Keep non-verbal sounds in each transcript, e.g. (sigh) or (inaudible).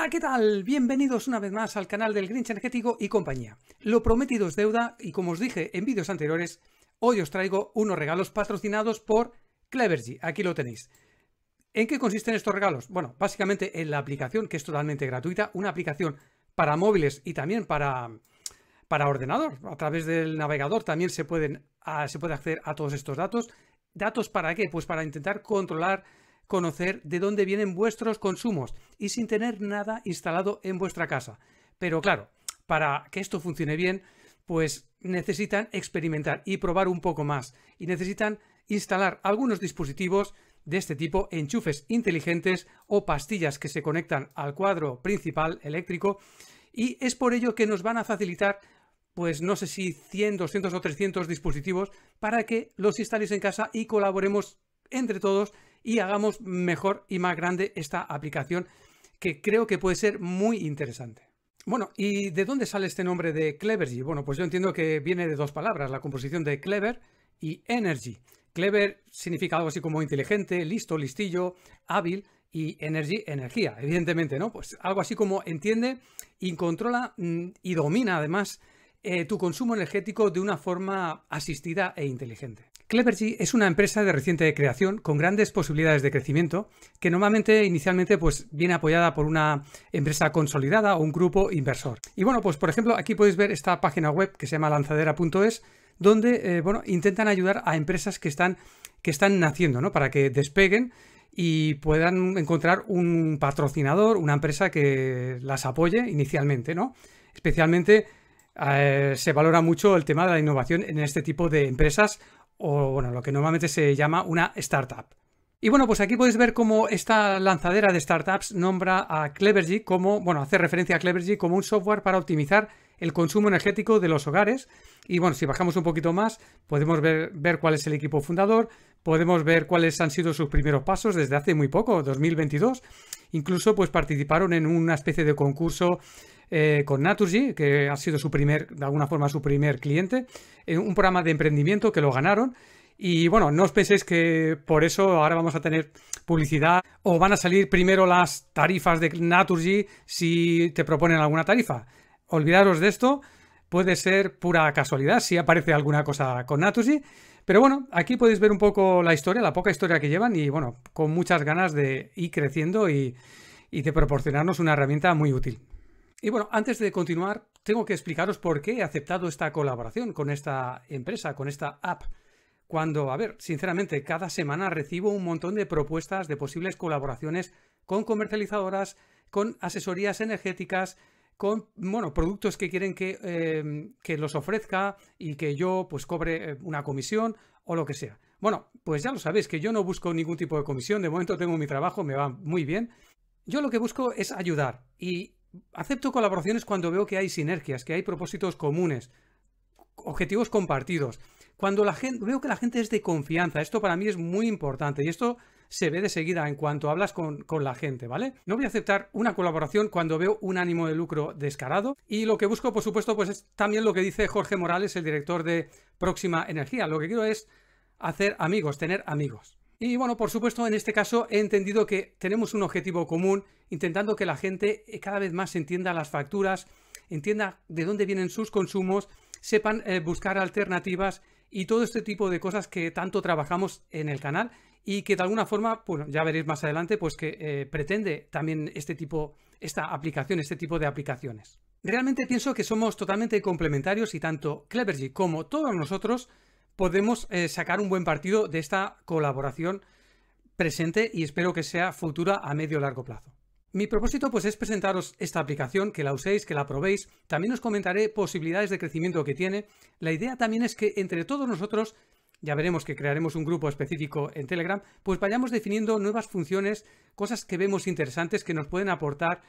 Hola, ¿qué tal? Bienvenidos una vez más al canal del Grinch Energético y compañía. Lo prometido es deuda y como os dije en vídeos anteriores, hoy os traigo unos regalos patrocinados por Clevergy. Aquí lo tenéis. ¿En qué consisten estos regalos? Bueno, básicamente en la aplicación que es totalmente gratuita, una aplicación para móviles y también para, para ordenador. A través del navegador también se, pueden, ah, se puede acceder a todos estos datos. ¿Datos para qué? Pues para intentar controlar conocer de dónde vienen vuestros consumos y sin tener nada instalado en vuestra casa. Pero claro, para que esto funcione bien, pues necesitan experimentar y probar un poco más. Y necesitan instalar algunos dispositivos de este tipo, enchufes inteligentes o pastillas que se conectan al cuadro principal eléctrico. Y es por ello que nos van a facilitar, pues no sé si 100, 200 o 300 dispositivos para que los instaléis en casa y colaboremos entre todos y hagamos mejor y más grande esta aplicación que creo que puede ser muy interesante. Bueno, ¿y de dónde sale este nombre de Clevergy? Bueno, pues yo entiendo que viene de dos palabras, la composición de clever y energy. Clever significa algo así como inteligente, listo, listillo, hábil y energy, energía, evidentemente, ¿no? Pues algo así como entiende y controla mm, y domina además eh, tu consumo energético de una forma asistida e inteligente. Clevergy es una empresa de reciente creación con grandes posibilidades de crecimiento que normalmente inicialmente pues, viene apoyada por una empresa consolidada o un grupo inversor. Y bueno, pues por ejemplo aquí podéis ver esta página web que se llama lanzadera.es donde eh, bueno, intentan ayudar a empresas que están, que están naciendo, Para que despeguen y puedan encontrar un patrocinador, una empresa que las apoye inicialmente, ¿no? Especialmente eh, se valora mucho el tema de la innovación en este tipo de empresas o bueno, lo que normalmente se llama una startup. Y bueno, pues aquí podéis ver cómo esta lanzadera de startups nombra a Clevergy como, bueno, hace referencia a Clevergy como un software para optimizar el consumo energético de los hogares. Y bueno, si bajamos un poquito más, podemos ver, ver cuál es el equipo fundador, podemos ver cuáles han sido sus primeros pasos desde hace muy poco, 2022. Incluso pues participaron en una especie de concurso eh, con Naturgy, que ha sido su primer, de alguna forma su primer cliente, en un programa de emprendimiento que lo ganaron. Y bueno, no os penséis que por eso ahora vamos a tener publicidad o van a salir primero las tarifas de Naturgy si te proponen alguna tarifa. Olvidaros de esto, puede ser pura casualidad si aparece alguna cosa con Naturgy. Pero bueno, aquí podéis ver un poco la historia, la poca historia que llevan y bueno, con muchas ganas de ir creciendo y de proporcionarnos una herramienta muy útil. Y bueno, antes de continuar, tengo que explicaros por qué he aceptado esta colaboración con esta empresa, con esta app. Cuando, a ver, sinceramente, cada semana recibo un montón de propuestas de posibles colaboraciones con comercializadoras, con asesorías energéticas, con, bueno, productos que quieren que, em, los ofrezca y que yo pues cobre eh, una comisión o lo que sea. Bueno, pues ya lo sabéis que yo no busco ningún tipo de comisión, de momento tengo mi trabajo, me va muy bien. Yo lo que busco es ayudar y acepto colaboraciones cuando veo que hay sinergias, que hay propósitos comunes, objetivos compartidos. Cuando la gente, veo que la gente es de confianza, esto para mí es muy importante y esto se ve de seguida en cuanto hablas con, con, la gente, ¿vale? No voy a aceptar una colaboración cuando veo un ánimo de lucro descarado y lo que busco, por supuesto, pues es también lo que dice Jorge Morales, el director de Próxima Energía. Lo que quiero es hacer amigos, tener amigos. Y bueno, por supuesto, en este caso he entendido que tenemos un objetivo común, intentando que la gente eh, cada vez más entienda las facturas, entienda de dónde vienen sus consumos, sepan eh, buscar alternativas y todo este tipo de cosas que tanto trabajamos en el canal y que de alguna forma, bueno, ya veréis más adelante, pues que eh, pretende también este tipo, esta aplicación, este tipo de aplicaciones. Realmente pienso que somos totalmente complementarios y tanto Clevergy como todos nosotros podemos eh, sacar un buen partido de esta colaboración presente y espero que sea futura a medio o largo plazo. Mi propósito pues es presentaros esta aplicación, que la uséis, que la probéis, también os comentaré posibilidades de crecimiento que tiene. La idea también es que entre todos nosotros, ya veremos que crearemos un grupo específico en Telegram, pues vayamos definiendo nuevas funciones, cosas que vemos interesantes que nos pueden aportar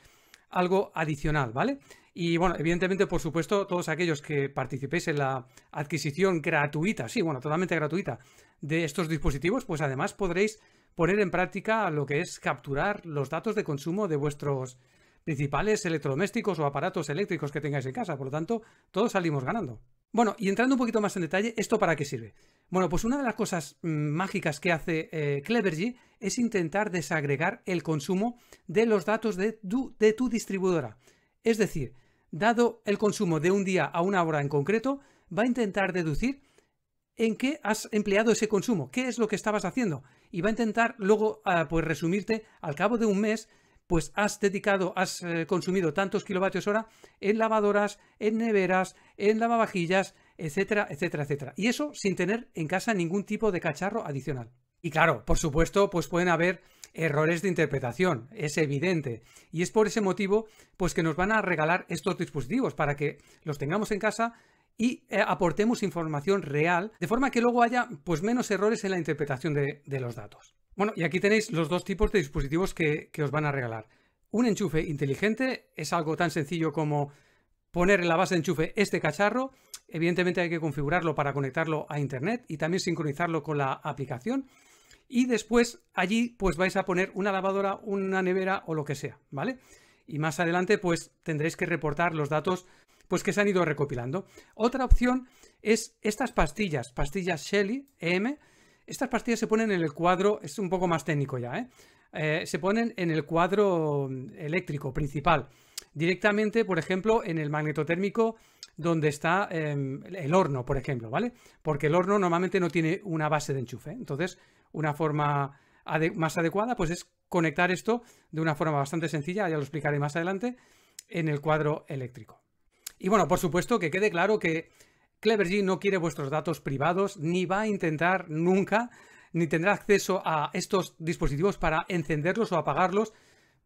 algo adicional, ¿vale? Y bueno, evidentemente, por supuesto, todos aquellos que participéis en la adquisición gratuita, sí, bueno, totalmente gratuita de estos dispositivos, pues además podréis poner en práctica lo que es capturar los datos de consumo de vuestros principales electrodomésticos o aparatos eléctricos que tengáis en casa. Por lo tanto, todos salimos ganando. Bueno, y entrando un poquito más en detalle, ¿esto para qué sirve? Bueno, pues una de las cosas mm, mágicas que hace eh, Clevergy es intentar desagregar el consumo de los datos de tu, distribuidora. Es decir, dado el consumo de un día a una hora en concreto, va a intentar deducir en qué has empleado ese consumo, qué es lo que estabas haciendo. Y va a intentar luego ah, pues resumirte al cabo de un mes pues has dedicado, has eh, consumido tantos kilovatios hora en lavadoras, en neveras, en lavavajillas, etcétera, etcétera, etcétera. Y eso sin tener en casa ningún tipo de cacharro adicional. Y claro, por supuesto, pues pueden haber errores de interpretación, es evidente. Y es por ese motivo, pues que nos van a regalar estos dispositivos para que los tengamos en casa y eh, aportemos información real, de forma que luego haya pues menos errores en la interpretación de los datos. Bueno, y aquí tenéis los dos tipos de dispositivos que, os van a regalar. Un enchufe inteligente es algo tan sencillo como poner en la base de enchufe este cacharro. Evidentemente hay que configurarlo para conectarlo a internet y también sincronizarlo con la aplicación. Y después allí pues vais a poner una lavadora, una nevera o lo que sea, ¿vale? Y más adelante pues tendréis que reportar los datos pues que se han ido recopilando. Otra opción es estas pastillas, pastillas Shelly EM, estas pastillas se ponen en el cuadro, es un poco más técnico ya, ¿eh? Eh, se ponen en el cuadro mm, eléctrico principal. Directamente, por ejemplo, en el magnetotérmico donde está em, el horno, por ejemplo, ¿vale? Porque el horno normalmente no tiene una base de enchufe. ¿eh? Entonces, una forma más adecuada pues es conectar esto de una forma bastante sencilla, ya lo explicaré más adelante, en el cuadro eléctrico. Y bueno, por supuesto que quede claro que CleverG no quiere vuestros datos privados ni va a intentar nunca ni tendrá acceso a estos dispositivos para encenderlos o apagarlos.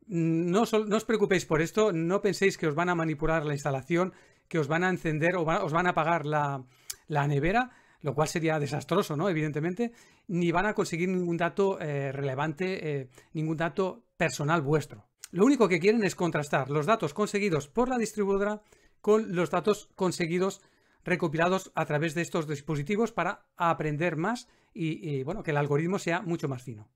No, no, os preocupéis por esto, no penséis que os van a manipular la instalación, que os van a encender o os van a apagar la, nevera, lo cual sería desastroso, ¿no? Evidentemente, ni van a conseguir ningún dato eh, relevante, eh, ningún dato personal vuestro. Lo único que quieren es contrastar los datos conseguidos por la distribuidora con los datos conseguidos recopilados a través de estos dispositivos para aprender más y, bueno, que el algoritmo sea mucho más fino.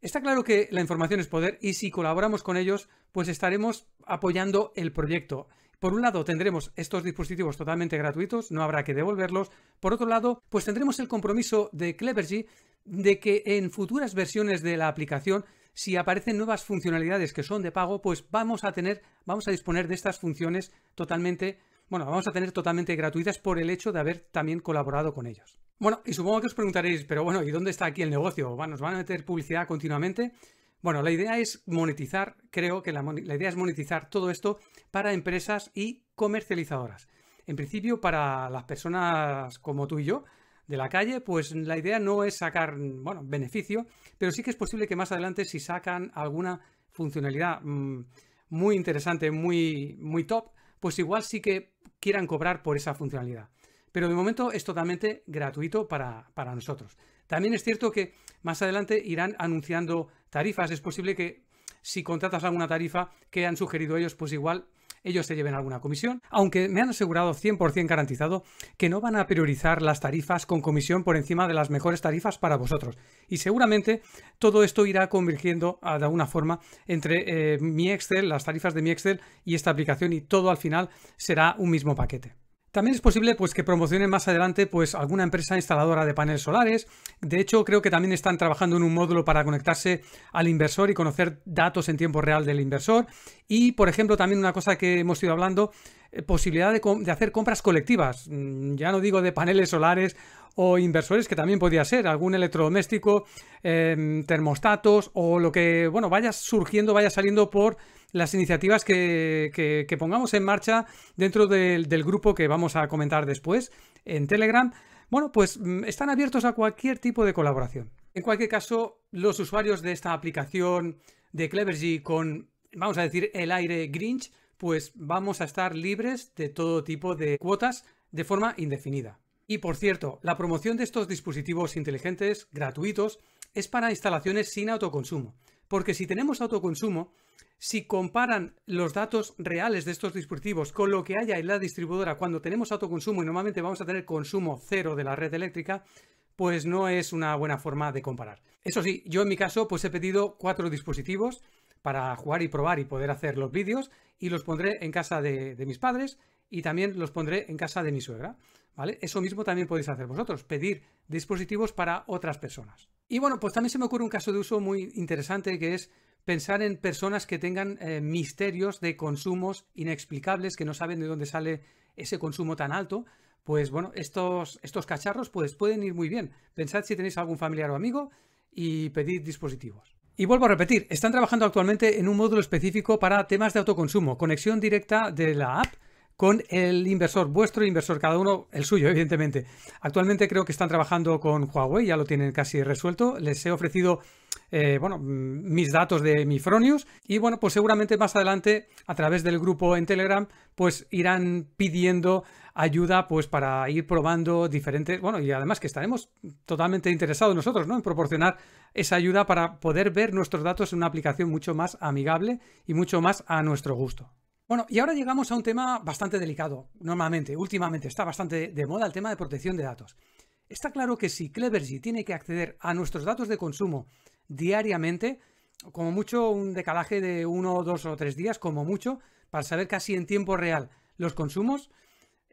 Está claro que la información es poder y si colaboramos con ellos, pues estaremos apoyando el proyecto. Por un lado, tendremos estos dispositivos totalmente gratuitos, no habrá que devolverlos. Por otro lado, pues tendremos el compromiso de Clevergy de que en futuras versiones de la aplicación, si aparecen nuevas funcionalidades que son de pago, pues vamos a tener, vamos a disponer de estas funciones totalmente gratuitas bueno, vamos a tener totalmente gratuitas por el hecho de haber también colaborado con ellos. Bueno, y supongo que os preguntaréis, pero bueno, ¿y dónde está aquí el negocio? ¿Nos van a meter publicidad continuamente? Bueno, la idea es monetizar, creo que la, idea es monetizar todo esto para empresas y comercializadoras. En principio, para las personas como tú y yo, de la calle, pues la idea no es sacar, bueno, beneficio, pero sí que es posible que más adelante si sacan alguna funcionalidad mm, muy interesante, muy, muy top, pues igual sí que quieran cobrar por esa funcionalidad. Pero de momento es totalmente gratuito para, nosotros. También es cierto que más adelante irán anunciando tarifas. Es posible que si contratas alguna tarifa que han sugerido ellos, pues igual ellos se lleven alguna comisión, aunque me han asegurado 100% garantizado que no van a priorizar las tarifas con comisión por encima de las mejores tarifas para vosotros. Y seguramente todo esto irá convirtiendo ah, de alguna forma entre eh, mi Excel, las tarifas de mi Excel y esta aplicación y todo al final será un mismo paquete. También es posible pues, que promocionen más adelante pues, alguna empresa instaladora de paneles solares. De hecho, creo que también están trabajando en un módulo para conectarse al inversor y conocer datos en tiempo real del inversor. Y, por ejemplo, también una cosa que hemos ido hablando, eh, posibilidad de, hacer compras colectivas. Mm, ya no digo de paneles solares o inversores, que también podría ser algún electrodoméstico, em, termostatos o lo que, bueno, vaya surgiendo, vaya saliendo por las iniciativas que, pongamos en marcha dentro del, del grupo que vamos a comentar después en Telegram, bueno, pues mm, están abiertos a cualquier tipo de colaboración. En cualquier caso, los usuarios de esta aplicación de Clevergy con, vamos a decir, el aire Grinch, pues vamos a estar libres de todo tipo de cuotas de forma indefinida. Y por cierto, la promoción de estos dispositivos inteligentes gratuitos es para instalaciones sin autoconsumo, porque si tenemos autoconsumo, si comparan los datos reales de estos dispositivos con lo que haya en la distribuidora cuando tenemos autoconsumo y normalmente vamos a tener consumo cero de la red eléctrica, pues no es una buena forma de comparar. Eso sí, yo en mi caso pues he pedido cuatro dispositivos para jugar y probar y poder hacer los vídeos y los pondré en casa de, mis padres y también los pondré en casa de mi suegra. ¿Vale? Eso mismo también podéis hacer vosotros, pedir dispositivos para otras personas. Y bueno, pues también se me ocurre un caso de uso muy interesante que es pensar en personas que tengan eh, misterios de consumos inexplicables, que no saben de dónde sale ese consumo tan alto, pues bueno, estos, estos cacharros pues pueden ir muy bien. Pensad si tenéis algún familiar o amigo y pedid dispositivos. Y vuelvo a repetir, están trabajando actualmente en un módulo específico para temas de autoconsumo, conexión directa de la app con el inversor, vuestro inversor, cada uno el suyo, (laughs) evidentemente. Actualmente creo que están trabajando con Huawei, ya lo tienen casi resuelto. Les he ofrecido eh, bueno, mm, mis datos de mi y bueno, pues seguramente más adelante a través del grupo en Telegram pues irán pidiendo ayuda pues para ir probando diferentes, bueno, y además que estaremos totalmente interesados nosotros, ¿no? En proporcionar esa ayuda para poder ver nuestros datos en una aplicación mucho más amigable y mucho más a nuestro gusto. Bueno, y ahora llegamos a un tema bastante delicado. Normalmente, últimamente, está bastante de moda el tema de protección de datos. Está claro que si Clevergy tiene que acceder a nuestros datos de consumo diariamente, como mucho un decalaje de uno, dos o tres días, como mucho, para saber casi en tiempo real los consumos,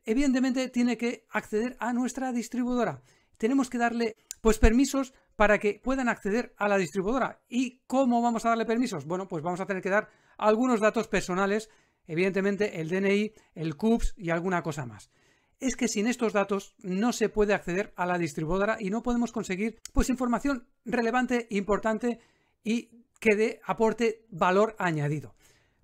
evidentemente tiene que acceder a nuestra distribuidora. Tenemos que darle pues permisos para que puedan acceder a la distribuidora. ¿Y cómo vamos a darle permisos? Bueno, pues vamos a tener que dar algunos datos personales evidentemente el DNI, el CUPS y alguna cosa más. Es que sin estos datos no se puede acceder a la distribuidora y no podemos conseguir pues información relevante, importante y que aporte valor añadido.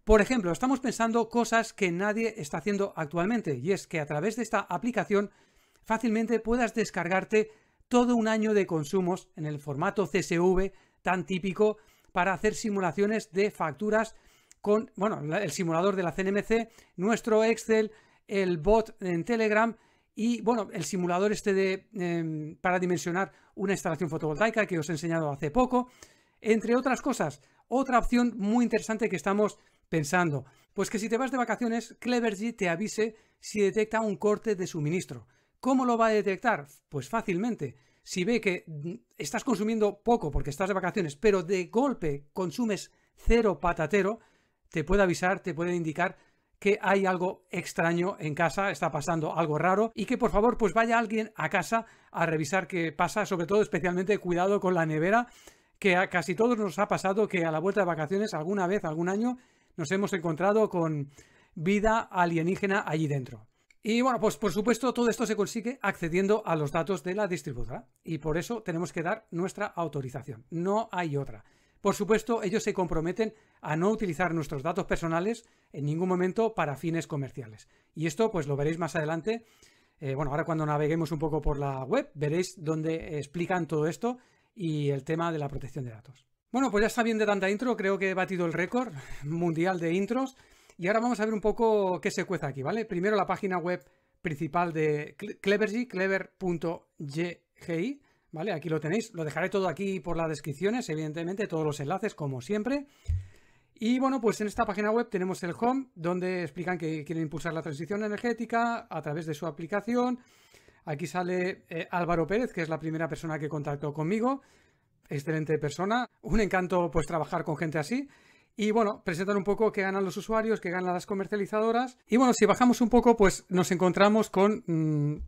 Por ejemplo, estamos pensando cosas que nadie está haciendo actualmente y es que a través de esta aplicación fácilmente puedas descargarte todo un año de consumos en el formato CSV tan típico para hacer simulaciones de facturas con, bueno, el simulador de la CNMC, nuestro Excel, el bot en Telegram y, bueno, el simulador este de, em, para dimensionar una instalación fotovoltaica que os he enseñado hace poco, entre otras cosas. Otra opción muy interesante que estamos pensando, pues que si te vas de vacaciones, Clevergy te avise si detecta un corte de suministro. ¿Cómo lo va a detectar? Pues fácilmente. Si ve que mm, estás consumiendo poco porque estás de vacaciones, pero de golpe consumes cero patatero, te puede avisar, te puede indicar que hay algo extraño en casa, está pasando algo raro y que por favor pues vaya alguien a casa a revisar qué pasa, sobre todo especialmente cuidado con la nevera, que a casi todos nos ha pasado que a la vuelta de vacaciones alguna vez, algún año, nos hemos encontrado con vida alienígena allí dentro. Y bueno, pues por supuesto todo esto se consigue accediendo a los datos de la distribuidora y por eso tenemos que dar nuestra autorización, no hay otra. Por supuesto, ellos se comprometen a no utilizar nuestros datos personales en ningún momento para fines comerciales. Y esto, pues lo veréis más adelante. Eh, bueno, ahora cuando naveguemos un poco por la web, veréis dónde explican todo esto y el tema de la protección de datos. Bueno, pues ya está bien de tanta intro, creo que he batido el récord (laughs) mundial de intros. Y ahora vamos a ver un poco qué se cueza aquí, ¿vale? Primero la página web principal de Clevergy, clever.gi, Aquí lo tenéis, lo dejaré todo aquí por las descripciones, evidentemente, todos los enlaces, como siempre. Y bueno, pues en esta página web tenemos el Home, donde explican que quieren impulsar la transición energética a través de su aplicación. Aquí sale eh, Álvaro Pérez, que es la primera persona que contactó conmigo. Excelente persona, un encanto pues trabajar con gente así. Y bueno, presentan un poco qué ganan los usuarios, qué ganan las comercializadoras. Y bueno, si bajamos un poco, pues nos encontramos con... Mm,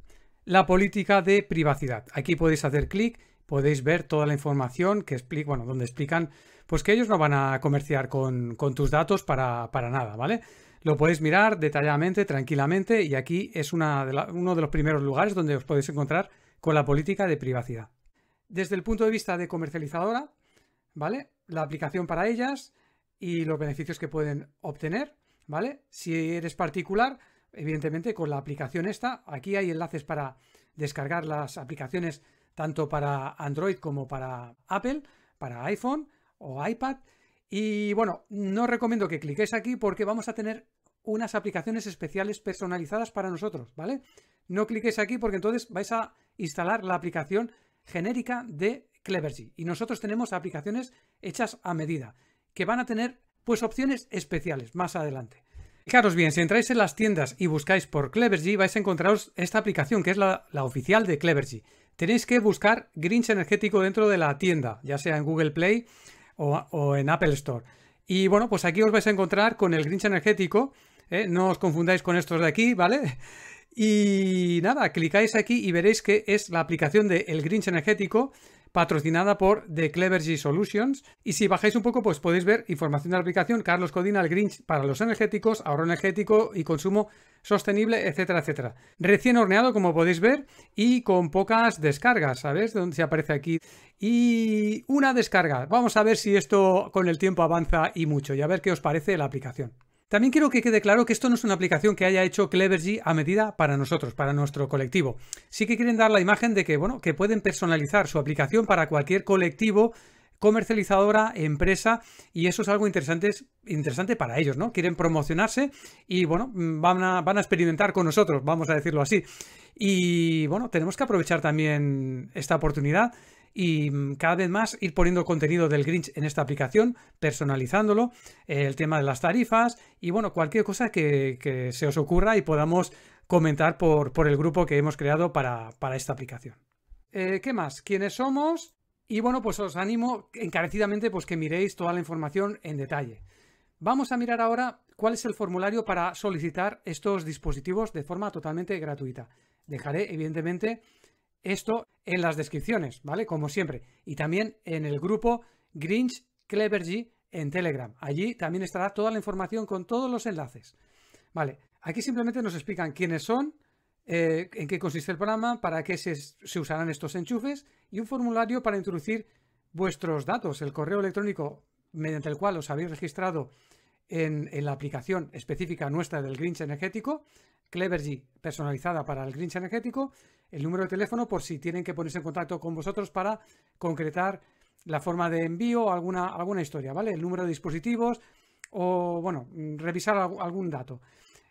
la política de privacidad. Aquí podéis hacer clic, podéis ver toda la información que explica, bueno, donde explican pues que ellos no van a comerciar con, tus datos para, nada, ¿vale? Lo podéis mirar detalladamente, tranquilamente, y aquí es una de uno de los primeros lugares donde os podéis encontrar con la política de privacidad. Desde el punto de vista de comercializadora, ¿vale? La aplicación para ellas y los beneficios que pueden obtener, ¿vale? Si eres particular, evidentemente con la aplicación esta. Aquí hay enlaces para descargar las aplicaciones tanto para Android como para Apple, para iPhone o iPad. Y bueno, no recomiendo que cliquéis aquí porque vamos a tener unas aplicaciones especiales personalizadas para nosotros, ¿vale? No cliquéis aquí porque entonces vais a instalar la aplicación genérica de Clevergy. Y nosotros tenemos aplicaciones hechas a medida que van a tener pues opciones especiales más adelante. Fijaros bien, si entráis en las tiendas y buscáis por Clevergy, vais a encontraros esta aplicación que es la, oficial de Clevergy. Tenéis que buscar Grinch energético dentro de la tienda, ya sea en Google Play o, en Apple Store. Y bueno, pues aquí os vais a encontrar con el Grinch energético. ¿eh? No os confundáis con estos de aquí, ¿vale? (laughs) Y nada, clicáis aquí y veréis que es la aplicación de Grinch energético patrocinada por The Clever Solutions. Y si bajáis un poco, pues podéis ver información de la aplicación, Carlos Codina, el Grinch para los energéticos, ahorro energético y consumo sostenible, etcétera, etcétera. Recién horneado, como podéis ver, y con pocas descargas, ¿sabes? dónde se aparece aquí. Y una descarga. Vamos a ver si esto con el tiempo avanza y mucho y a ver qué os parece la aplicación. También quiero que quede claro que esto no es una aplicación que haya hecho Clevergy a medida para nosotros, para nuestro colectivo. Sí que quieren dar la imagen de que, bueno, que pueden personalizar su aplicación para cualquier colectivo comercializadora, empresa, y eso es algo interesante, para ellos, ¿no? Quieren promocionarse y, bueno, van van a experimentar con nosotros, vamos a decirlo así. Y, bueno, tenemos que aprovechar también esta oportunidad y mm, cada vez más ir poniendo contenido del Grinch en esta aplicación, personalizándolo, eh, el tema de las tarifas y bueno, cualquier cosa que, se os ocurra y podamos comentar por, por el grupo que hemos creado para, para esta aplicación. Eh, ¿Qué más? ¿Quiénes somos? Y bueno, pues os animo encarecidamente pues que miréis toda la información en detalle. Vamos a mirar ahora cuál es el formulario para solicitar estos dispositivos de forma totalmente gratuita. Dejaré, evidentemente, esto en las descripciones, ¿vale? Como siempre. Y también en el grupo Grinch Clevergy en Telegram. Allí también estará toda la información con todos los enlaces. Vale, aquí simplemente nos explican quiénes son, eh, en qué consiste el programa, para qué se, usarán estos enchufes y un formulario para introducir vuestros datos, el correo electrónico mediante el cual os habéis registrado en, en, la aplicación específica nuestra del Grinch energético, Clevergy personalizada para el Grinch energético, el número de teléfono por si tienen que ponerse en contacto con vosotros para concretar la forma de envío o alguna, alguna historia, ¿vale? El número de dispositivos o, bueno, revisar algún dato.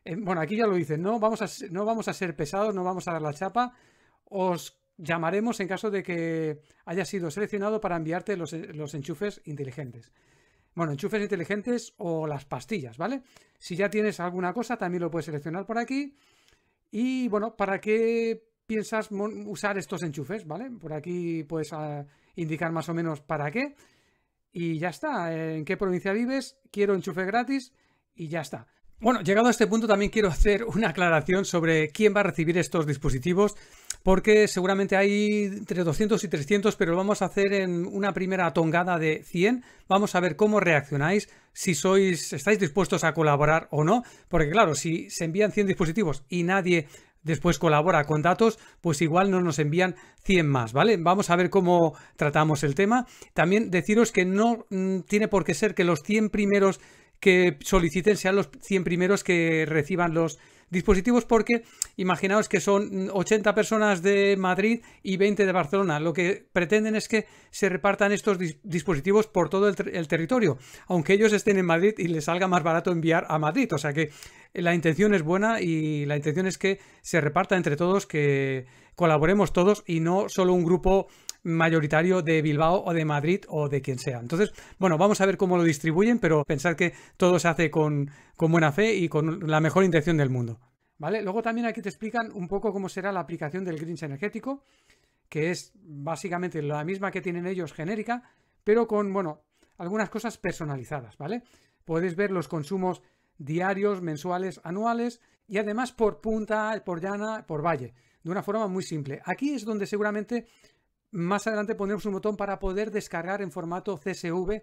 Eh, bueno, aquí ya lo dicen, no vamos, a, no vamos a ser pesados, no vamos a dar la chapa. Os llamaremos en caso de que haya sido seleccionado para enviarte los, los enchufes inteligentes. Bueno, enchufes inteligentes o las pastillas, ¿vale? Si ya tienes alguna cosa, también lo puedes seleccionar por aquí. Y bueno, ¿para qué piensas usar estos enchufes, ¿vale? Por aquí puedes ah, indicar más o menos para qué. Y ya está, en qué provincia vives, quiero enchufe gratis y ya está. Bueno, llegado a este punto también quiero hacer una aclaración sobre quién va a recibir estos dispositivos, porque seguramente hay entre 200 y 300, pero lo vamos a hacer en una primera tongada de 100. Vamos a ver cómo reaccionáis, si sois, estáis dispuestos a colaborar o no, porque claro, si se envían 100 dispositivos y nadie después colabora con datos, pues igual no nos envían 100 más, ¿vale? Vamos a ver cómo tratamos el tema. También deciros que no mm, tiene por qué ser que los 100 primeros que soliciten sean los 100 primeros que reciban los dispositivos porque imaginaos que son 80 mm, personas de Madrid y 20 de Barcelona. Lo que pretenden es que se repartan estos dispositivos por todo el, el, territorio, aunque ellos estén en Madrid y les salga más barato enviar a Madrid. O sea que la intención es buena y la intención es que se reparta entre todos, que colaboremos todos y no solo un grupo mayoritario de Bilbao o de Madrid o de quien sea. Entonces, bueno, vamos a ver cómo lo distribuyen, pero pensar que todo se hace con, buena fe y con la mejor intención del mundo. ¿Vale? Luego también aquí te explican un poco cómo será la aplicación del Grinch energético, que es básicamente la misma que tienen ellos genérica, pero con, bueno, algunas cosas personalizadas, ¿vale? Podéis ver los consumos diarios, mensuales, anuales y además por punta, por llana, por valle, de una forma muy simple. Aquí es donde seguramente más adelante pondremos un botón para poder descargar en formato CSV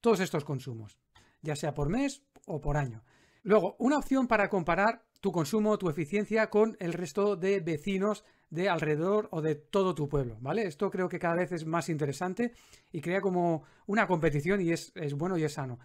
todos estos consumos, ya sea por mes o por año. Luego, una opción para comparar tu consumo, tu eficiencia con el resto de vecinos de alrededor o de todo tu pueblo, ¿vale? Esto creo que cada vez es más interesante y crea como una competición y es, es bueno y es sano.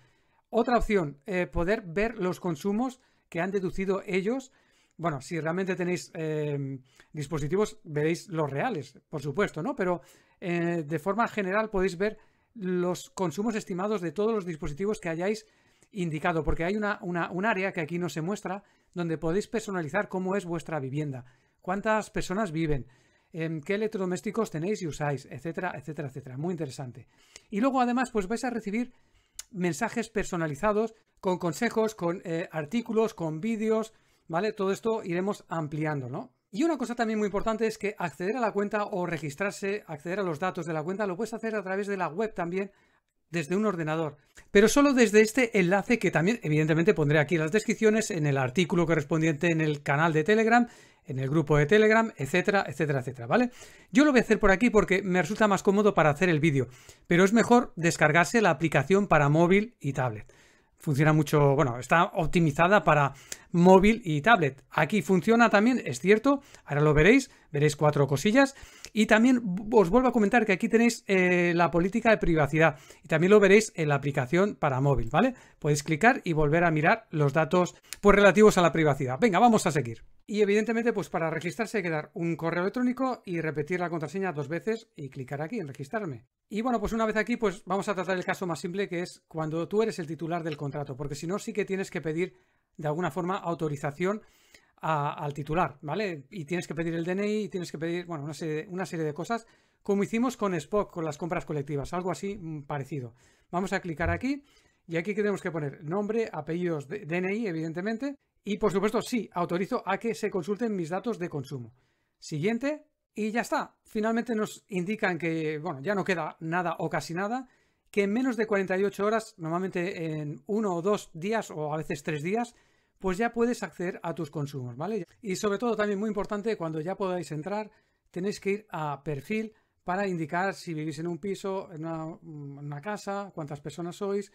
Otra opción, eh, poder ver los consumos que han deducido ellos. Bueno, si realmente tenéis em, dispositivos, veréis los reales, por supuesto, ¿no? Pero eh, de forma general podéis ver los consumos estimados de todos los dispositivos que hayáis indicado, porque hay una, un área que aquí no se muestra donde podéis personalizar cómo es vuestra vivienda, cuántas personas viven, em, qué electrodomésticos tenéis y usáis, etcétera, etcétera, etcétera. Muy interesante. Y luego además pues vais a recibir mensajes personalizados con consejos, con eh, artículos, con vídeos, ¿vale? Todo esto iremos ampliando, ¿no? Y una cosa también muy importante es que acceder a la cuenta o registrarse, acceder a los datos de la cuenta, lo puedes hacer a través de la web también desde un ordenador, pero solo desde este enlace que también evidentemente pondré aquí las descripciones, en el artículo correspondiente en el canal de Telegram, en el grupo de Telegram, etcétera, etcétera, etcétera, ¿vale? Yo lo voy a hacer por aquí porque me resulta más cómodo para hacer el vídeo, pero es mejor descargarse la aplicación para móvil y tablet. Funciona mucho, bueno, está optimizada para móvil y tablet. Aquí funciona también, es cierto, ahora lo veréis, veréis cuatro cosillas. Y también os vuelvo a comentar que aquí tenéis eh, la política de privacidad y también lo veréis en la aplicación para móvil, ¿vale? Podéis clicar y volver a mirar los datos pues, relativos a la privacidad. Venga, vamos a seguir. Y evidentemente, pues para registrarse hay que dar un correo electrónico y repetir la contraseña dos veces y clicar aquí en registrarme. Y bueno, pues una vez aquí, pues vamos a tratar el caso más simple que es cuando tú eres el titular del contrato, porque si no, sí que tienes que pedir de alguna forma autorización al titular, ¿vale? Y tienes que pedir el DNI y tienes que pedir, bueno, una serie, una serie de cosas, como hicimos con Spock, con las compras colectivas, algo así mm, parecido. Vamos a clicar aquí y aquí tenemos que poner nombre, apellidos, DNI, evidentemente, y por supuesto, sí, autorizo a que se consulten mis datos de consumo. Siguiente, y ya está. Finalmente nos indican que, bueno, ya no queda nada o casi nada que en menos de 48 horas, normalmente en uno o dos días o a veces tres días, pues ya puedes acceder a tus consumos, ¿vale? Y sobre todo también muy importante, cuando ya podáis entrar, tenéis que ir a perfil para indicar si vivís en un piso, en una, una casa, cuántas personas sois,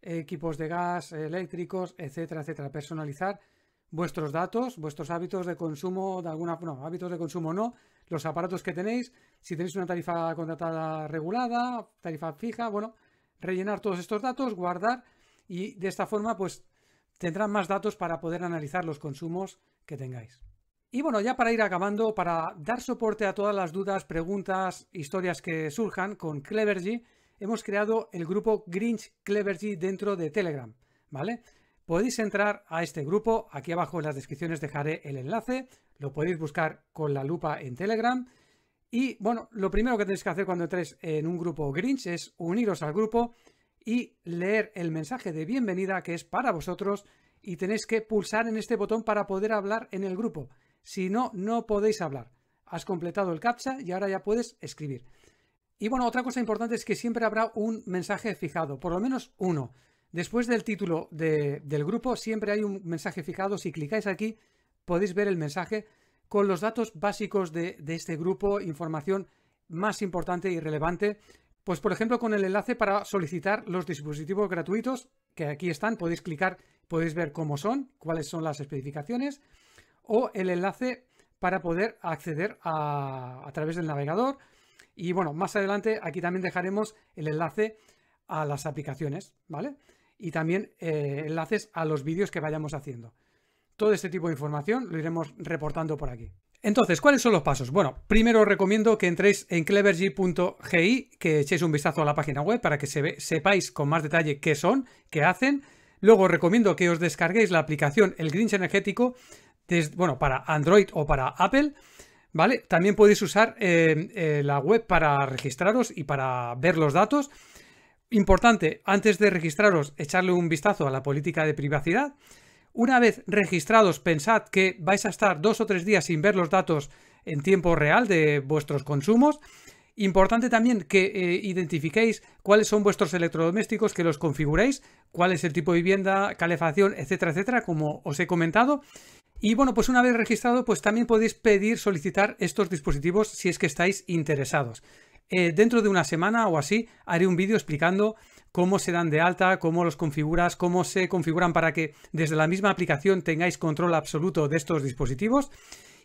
equipos de gas, eléctricos, etcétera, etcétera. Personalizar vuestros datos, vuestros hábitos de consumo, de alguna, no, hábitos de consumo no, los aparatos que tenéis, si tenéis una tarifa contratada regulada, tarifa fija, bueno, rellenar todos estos datos, guardar y de esta forma pues tendrán más datos para poder analizar los consumos que tengáis. Y bueno, ya para ir acabando, para dar soporte a todas las dudas, preguntas, historias que surjan con Clevergy, hemos creado el grupo Grinch Clevergy dentro de Telegram, ¿vale? Podéis entrar a este grupo, aquí abajo en las descripciones dejaré el enlace, lo podéis buscar con la lupa en Telegram. Y bueno, lo primero que tenéis que hacer cuando entréis en un grupo Grinch es uniros al grupo y leer el mensaje de bienvenida que es para vosotros y tenéis que pulsar en este botón para poder hablar en el grupo. Si no, no podéis hablar. Has completado el captcha y ahora ya puedes escribir. Y bueno, otra cosa importante es que siempre habrá un mensaje fijado, por lo menos uno. Después del título del grupo siempre hay un mensaje fijado. Si clicáis aquí podéis ver el mensaje con los datos básicos de, este grupo, información más importante y relevante. Pues por ejemplo con el enlace para solicitar los dispositivos gratuitos, que aquí están, podéis clicar, podéis ver cómo son, cuáles son las especificaciones, o el enlace para poder acceder a, a través del navegador. Y bueno, más adelante aquí también dejaremos el enlace a las aplicaciones, ¿vale? y también eh, enlaces a los vídeos que vayamos haciendo. Todo este tipo de información lo iremos reportando por aquí. Entonces, ¿cuáles son los pasos? Bueno, primero os recomiendo que entréis en clevergy.gi, que echéis un vistazo a la página web para que sepáis con más detalle qué son, qué hacen. Luego os recomiendo que os descarguéis la aplicación El Grinch Energético, bueno, para Android o para Apple. ¿Vale? También podéis usar eh, eh, la web para registraros y para ver los datos. Importante, antes de registraros, echarle un vistazo a la política de privacidad. Una vez registrados, pensad que vais a estar dos o tres días sin ver los datos en tiempo real de vuestros consumos. Importante también que eh, identifiquéis cuáles son vuestros electrodomésticos, que los configuréis, cuál es el tipo de vivienda, calefacción, etcétera, etcétera, como os he comentado. Y bueno, pues una vez registrado, pues también podéis pedir solicitar estos dispositivos si es que estáis interesados. Eh, dentro de una semana o así haré un vídeo explicando cómo se dan de alta, cómo los configuras, cómo se configuran para que desde la misma aplicación tengáis control absoluto de estos dispositivos.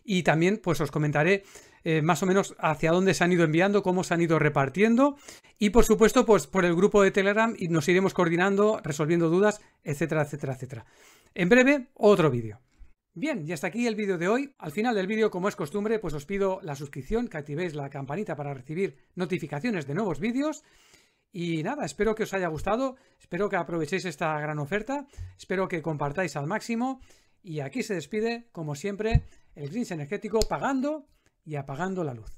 Y también pues os comentaré eh, más o menos hacia dónde se han ido enviando, cómo se han ido repartiendo. Y por supuesto, pues por el grupo de Telegram y nos iremos coordinando, resolviendo dudas, etcétera, etcétera, etcétera. En breve, otro vídeo. Bien, y hasta aquí el vídeo de hoy. Al final del vídeo, como es costumbre, pues os pido la suscripción, que activéis la campanita para recibir notificaciones de nuevos vídeos. Y nada, espero que os haya gustado, espero que aprovechéis esta gran oferta, espero que compartáis al máximo. Y aquí se despide, como siempre, el Grinch energético pagando y apagando la luz.